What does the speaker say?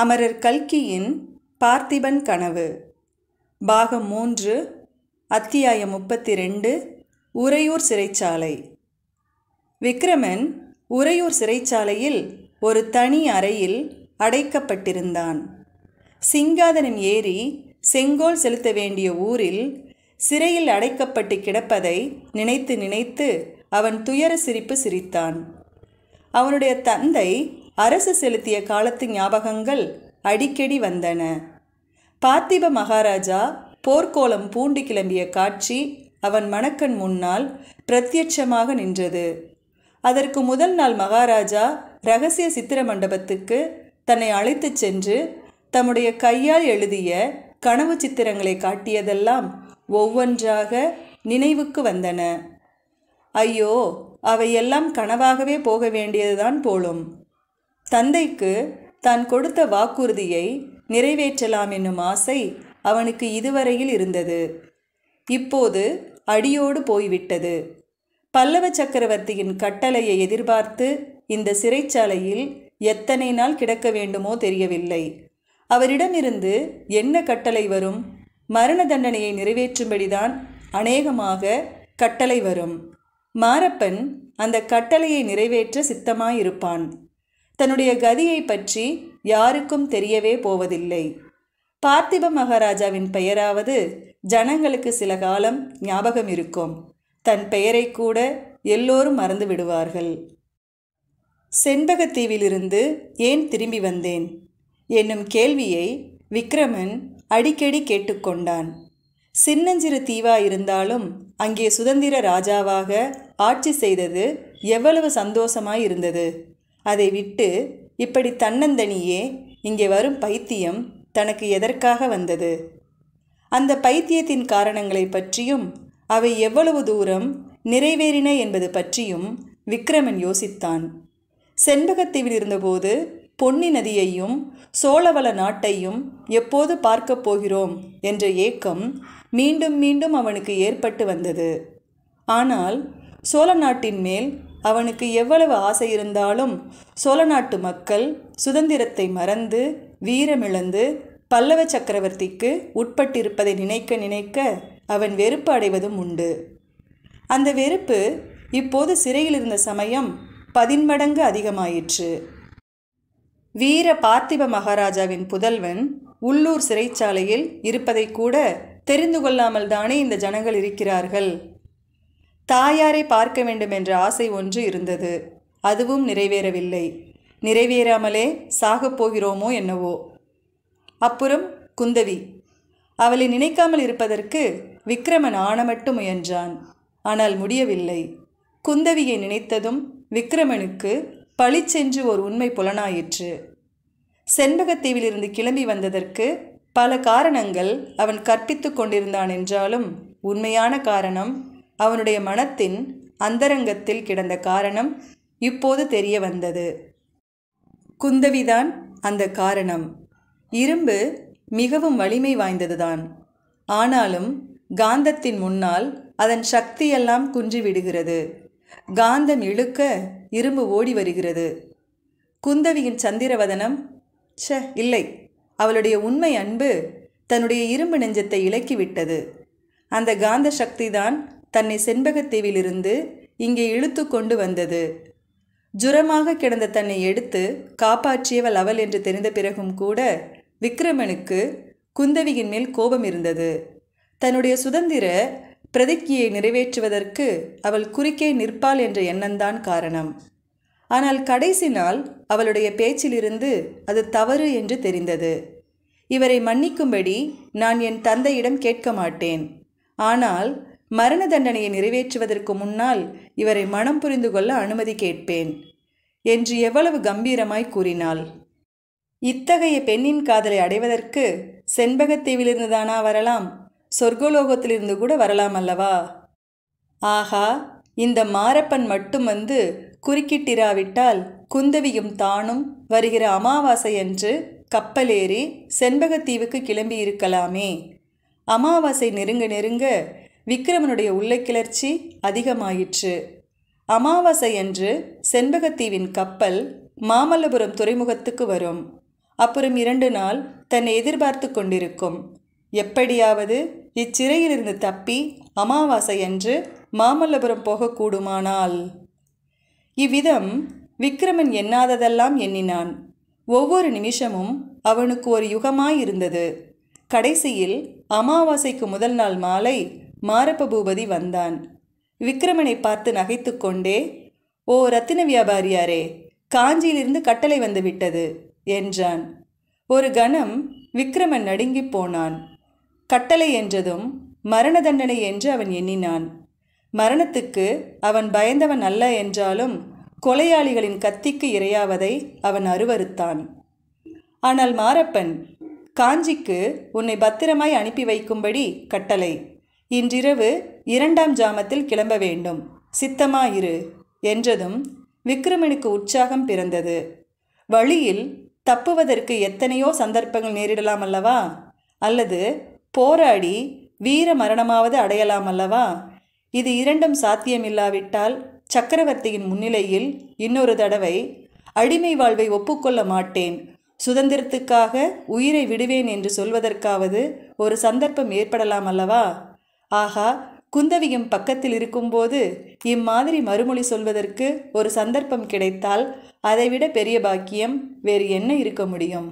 அமரர் கல்கியின் பார்த்திபன் கனவு பாகம் மூன்று அத்தியாயம் முப்பத்தி ரெண்டு உறையூர் சிறைச்சாலை விக்ரமன் உறையூர் சிறைச்சாலையில் ஒரு தனி அறையில் அடைக்கப்பட்டிருந்தான் சிங்காதனம் ஏறி செங்கோல் செலுத்த வேண்டிய ஊரில் சிறையில் அடைக்கப்பட்டு கிடப்பதை நினைத்து நினைத்து அவன் துயர சிரிப்பு சிரித்தான் அவனுடைய தந்தை அரசு செலுத்திய காலத்து ஞாபகங்கள் அடிக்கடி வந்தன பார்த்திப மகாராஜா போர்க்கோலம் பூண்டு கிளம்பிய காட்சி அவன் மணக்கண் முன்னால் பிரத்யட்சமாக நின்றது அதற்கு முதல் நாள் மகாராஜா ரகசிய சித்திர மண்டபத்துக்கு தன்னை அழைத்துச் சென்று தம்முடைய கையால் எழுதிய கனவு சித்திரங்களை காட்டியதெல்லாம் ஒவ்வொன்றாக நினைவுக்கு வந்தன ஐயோ அவையெல்லாம் கனவாகவே போக வேண்டியதுதான் போலும் தந்தைக்கு தான் கொடுத்த வாக்குறுதியை நிறைவேற்றலாம் என்னும் ஆசை அவனுக்கு இதுவரையில் இருந்தது இப்போது அடியோடு போய்விட்டது பல்லவ சக்கரவர்த்தியின் கட்டளையை எதிர்பார்த்து இந்த சிறைச்சாலையில் எத்தனை நாள் கிடக்க வேண்டுமோ தெரியவில்லை அவரிடமிருந்து என்ன கட்டளை வரும் மரண தண்டனையை நிறைவேற்றும்படிதான் அநேகமாக கட்டளை வரும் மாரப்பன் அந்த கட்டளையை நிறைவேற்ற சித்தமாயிருப்பான் தன்னுடைய கதியை பற்றி யாருக்கும் தெரியவே போவதில்லை பார்த்திப மகாராஜாவின் பெயராவது ஜனங்களுக்கு சில காலம் ஞாபகம் இருக்கும் தன் பெயரை கூட எல்லோரும் மறந்து விடுவார்கள் செண்பகத்தீவிலிருந்து ஏன் திரும்பி வந்தேன் என்னும் கேள்வியை விக்ரமன் அடிக்கடி கேட்டுக்கொண்டான் சின்னஞ்சிறு தீவா இருந்தாலும் அங்கே சுதந்திர ராஜாவாக ஆட்சி செய்தது எவ்வளவு சந்தோஷமாய் இருந்தது அதை விட்டு இப்படி தன்னந்தனியே இங்கே வரும் பைத்தியம் தனக்கு எதற்காக வந்தது அந்த பைத்தியத்தின் காரணங்களை பற்றியும் அவை எவ்வளவு தூரம் நிறைவேறின என்பது பற்றியும் விக்ரமன் யோசித்தான் செண்பகத்தீவில் இருந்தபோது பொன்னி நதியையும் சோழவள நாட்டையும் எப்போது பார்க்கப் போகிறோம் என்ற ஏக்கம் மீண்டும் மீண்டும் அவனுக்கு ஏற்பட்டு வந்தது ஆனால் சோழ நாட்டின் மேல் அவனுக்கு எவ்வளவு ஆசை இருந்தாலும் சோழ நாட்டு மக்கள் சுதந்திரத்தை மறந்து வீரமிழந்து பல்லவ சக்கரவர்த்திக்கு உட்பட்டிருப்பதை நினைக்க நினைக்க அவன் வெறுப்பு அடைவதும் உண்டு அந்த வெறுப்பு இப்போது சிறையில் இருந்த சமயம் பதின்மடங்கு அதிகமாயிற்று வீர பார்த்திப மகாராஜாவின் புதல்வன் உள்ளூர் சிறைச்சாலையில் இருப்பதை கூட தெரிந்து கொள்ளாமல் தானே இந்த ஜனங்கள் இருக்கிறார்கள் தாயாரை பார்க்க வேண்டும் என்ற ஆசை ஒன்று இருந்தது அதுவும் நிறைவேறவில்லை நிறைவேறாமலே சாகப் போகிறோமோ என்னவோ அப்புறம் குந்தவி அவளை நினைக்காமல் இருப்பதற்கு விக்ரமன் ஆணமட்டு முயன்றான் ஆனால் முடியவில்லை குந்தவியை நினைத்ததும் விக்ரமனுக்கு பழிச்சென்று ஒரு உண்மை புலனாயிற்று செண்பகத்தீவிலிருந்து கிளம்பி வந்ததற்கு பல காரணங்கள் அவன் கற்பித்து கொண்டிருந்தான் என்றாலும் உண்மையான காரணம் அவனுடைய மனத்தின் அந்தரங்கத்தில் கிடந்த காரணம் இப்போது தெரிய வந்தது குந்தவிதான் அந்த காரணம் இரும்பு மிகவும் வலிமை வாய்ந்ததுதான் ஆனாலும் காந்தத்தின் முன்னால் அதன் சக்தியெல்லாம் குன்றி விடுகிறது காந்தம் இழுக்க இரும்பு ஓடி வருகிறது குந்தவியின் சந்திரவதனம் ச இல்லை அவளுடைய உண்மை அன்பு தன்னுடைய இரும்பு நெஞ்சத்தை இழக்கிவிட்டது அந்த காந்த சக்தி தான் தன்னை செண்பகத்தீவிலிருந்து இங்கே இழுத்து கொண்டு வந்தது ஜுரமாக கிடந்த தன்னை எடுத்து காப்பாற்றியவள் அவள் என்று தெரிந்த பிறகும் கூட விக்ரமனுக்கு குந்தவியின் மேல் கோபம் இருந்தது தன்னுடைய சுதந்திர பிரதிக்ஞையை நிறைவேற்றுவதற்கு அவள் குறுக்கே நிற்பாள் என்ற எண்ணம்தான் காரணம் ஆனால் கடைசி நாள் அவளுடைய பேச்சிலிருந்து அது தவறு என்று தெரிந்தது இவரை மன்னிக்கும்படி நான் என் தந்தையிடம் கேட்க மாட்டேன் ஆனால் மரண தண்டனையை நிறைவேற்றுவதற்கு முன்னால் இவரை மனம் புரிந்து கொள்ள அனுமதி கேட்பேன் என்று எவ்வளவு கம்பீரமாய் கூறினாள் இத்தகைய பெண்ணின் காதலை அடைவதற்கு செண்பகத்தீவிலிருந்து தானா வரலாம் சொர்க்கலோகத்திலிருந்து கூட வரலாம் அல்லவா ஆகா இந்த மாரப்பன் மட்டும் வந்து குறுக்கிட்டிராவிட்டால் குந்தவியும் தானும் வருகிற அமாவாசை அன்று கப்பலேறி செண்பகத்தீவுக்கு கிளம்பியிருக்கலாமே அமாவாசை நெருங்க நெருங்க விக்ரமனுடைய உள்ள கிளர்ச்சி அதிகமாயிற்று அமாவாசை அன்று செண்பகத்தீவின் கப்பல் மாமல்லபுரம் துறைமுகத்துக்கு வரும் அப்புறம் இரண்டு நாள் தன்னை எதிர்பார்த்து கொண்டிருக்கும் எப்படியாவது இச்சிறையிலிருந்து தப்பி அமாவாசை அன்று மாமல்லபுரம் போகக்கூடுமானால் இவ்விதம் விக்ரமன் எண்ணாததெல்லாம் எண்ணினான் ஒவ்வொரு நிமிஷமும் அவனுக்கு ஒரு யுகமாயிருந்தது கடைசியில் அமாவாசைக்கு முதல் நாள் மாலை மாரப்ப பூபதி வந்தான் விக்ரமனை பார்த்து நகைத்து கொண்டே ஓ ரத்தின வியாபாரியாரே காஞ்சியிலிருந்து கட்டளை வந்து விட்டது என்றான் ஒரு கணம் விக்ரமன் நடுங்கி போனான் கட்டளை என்றதும் மரண தண்டனை என்று அவன் எண்ணினான் மரணத்துக்கு அவன் பயந்தவன் அல்ல என்றாலும் கொலையாளிகளின் கத்திக்கு இரையாவதை அவன் அருவறுத்தான் ஆனால் மாரப்பன் காஞ்சிக்கு உன்னை பத்திரமாய் அனுப்பி வைக்கும்படி கட்டளை இன்றிரவு இரண்டாம் ஜாமத்தில் கிளம்ப வேண்டும் சித்தமாயிரு என்றதும் விக்ரமனுக்கு உற்சாகம் பிறந்தது வழியில் தப்புவதற்கு எத்தனையோ சந்தர்ப்பங்கள் நேரிடலாம் அல்லவா அல்லது போராடி வீர மரணமாவது அடையலாம் அல்லவா இது இரண்டும் சாத்தியமில்லாவிட்டால் சக்கரவர்த்தியின் முன்னிலையில் இன்னொரு தடவை அடிமை வாழ்வை ஒப்புக்கொள்ள மாட்டேன் சுதந்திரத்துக்காக உயிரை விடுவேன் என்று சொல்வதற்காவது ஒரு சந்தர்ப்பம் ஏற்படலாம் அல்லவா ஆகா குந்தவியும் பக்கத்தில் இருக்கும்போது இம்மாதிரி மறுமொழி சொல்வதற்கு ஒரு சந்தர்ப்பம் கிடைத்தால் அதைவிட பெரிய பாக்கியம் வேறு என்ன இருக்க முடியும்